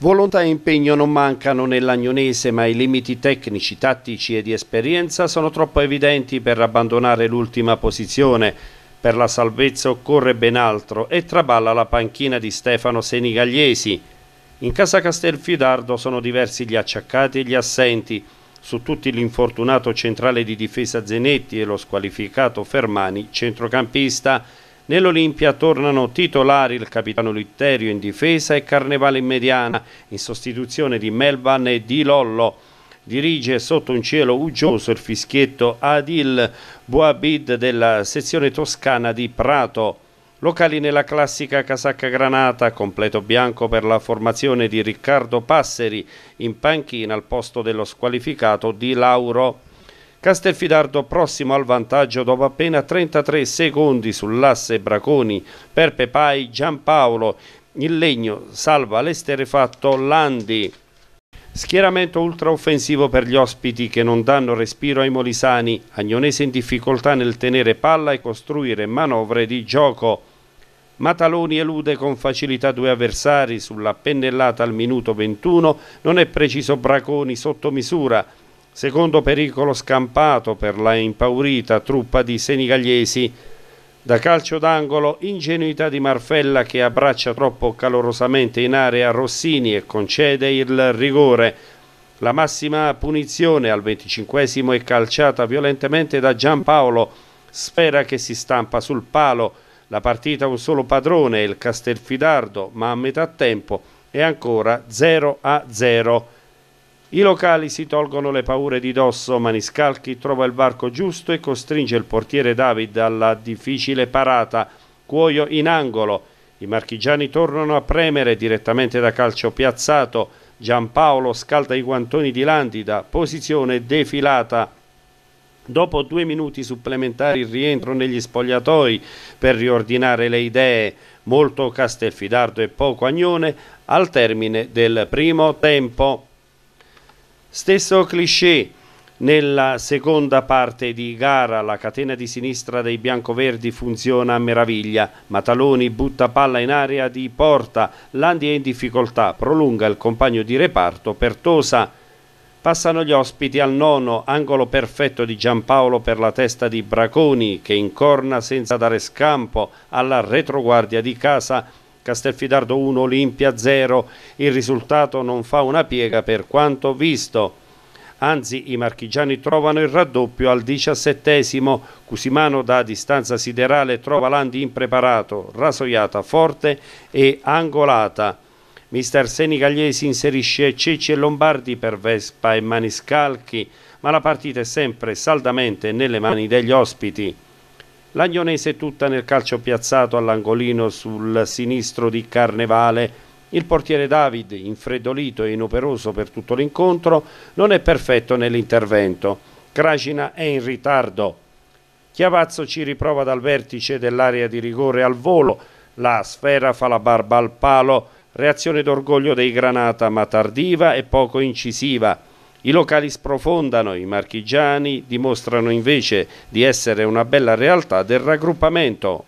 Volontà e impegno non mancano nell'Agnonese, ma i limiti tecnici, tattici e di esperienza sono troppo evidenti per abbandonare l'ultima posizione. Per la salvezza occorre ben altro e traballa la panchina di Stefano Senigagliesi. In casa Castelfidardo sono diversi gli acciaccati e gli assenti, su tutti l'infortunato centrale di difesa Zenetti e lo squalificato Fermani, centrocampista. Nell'Olimpia tornano titolari il capitano Litterio in difesa e Carnevale in mediana in sostituzione di Melvan e Di Lollo. Dirige sotto un cielo uggioso il fischietto Adil Boabid della sezione toscana di Prato. Locali nella classica casacca granata, completo bianco per la formazione di Riccardo Passeri, in panchina al posto dello squalificato Di Lauro. Castelfidardo prossimo al vantaggio dopo appena 33 secondi sull'asse Braconi per Pepai Giampaolo. Il legno salva l'esterefatto Landi. Schieramento ultraoffensivo per gli ospiti che non danno respiro ai molisani. Agnonese in difficoltà nel tenere palla e costruire manovre di gioco. Mataloni elude con facilità due avversari sulla pennellata al minuto 21, non è preciso Braconi sotto misura secondo pericolo scampato per la impaurita truppa di senigallesi. Da calcio d'angolo, ingenuità di Marfella che abbraccia troppo calorosamente in area Rossini e concede il rigore. La massima punizione al venticinquesimo è calciata violentemente da Giampaolo, sfera che si stampa sul palo. La partita ha un solo padrone, il Castelfidardo, ma a metà tempo è ancora 0 a 0. I locali si tolgono le paure di dosso, Maniscalchi trova il varco giusto e costringe il portiere David alla difficile parata, Cuoio in angolo, i marchigiani tornano a premere direttamente da calcio piazzato, Giampaolo scalda i guantoni di Landida, posizione defilata. Dopo due minuti supplementari rientro negli spogliatoi per riordinare le idee, molto Castelfidardo e poco Agnone, al termine del primo tempo. Stesso cliché nella seconda parte di gara la catena di sinistra dei biancoverdi funziona a meraviglia. Mataloni butta palla in area di porta. Landi è in difficoltà, prolunga il compagno di reparto Pertosa. Passano gli ospiti al nono, angolo perfetto di Giampaolo per la testa di Braconi che incorna senza dare scampo alla retroguardia di casa Castelfidardo 1, Olimpia 0, il risultato non fa una piega per quanto visto. Anzi, i marchigiani trovano il raddoppio al diciassettesimo. Cusimano da distanza siderale trova Landi impreparato, rasoiata forte e angolata. Mister Senigagliesi inserisce Ceci e Lombardi per Vespa e Maniscalchi, ma la partita è sempre saldamente nelle mani degli ospiti. L'Agnonese è tutta nel calcio piazzato all'angolino sul sinistro di Carnevale. Il portiere David, infreddolito e inoperoso per tutto l'incontro, non è perfetto nell'intervento. Cracina è in ritardo. Chiavazzo ci riprova dal vertice dell'area di rigore al volo. La sfera fa la barba al palo. Reazione d'orgoglio dei Granata, ma tardiva e poco incisiva. I locali sprofondano, i marchigiani dimostrano invece di essere una bella realtà del raggruppamento,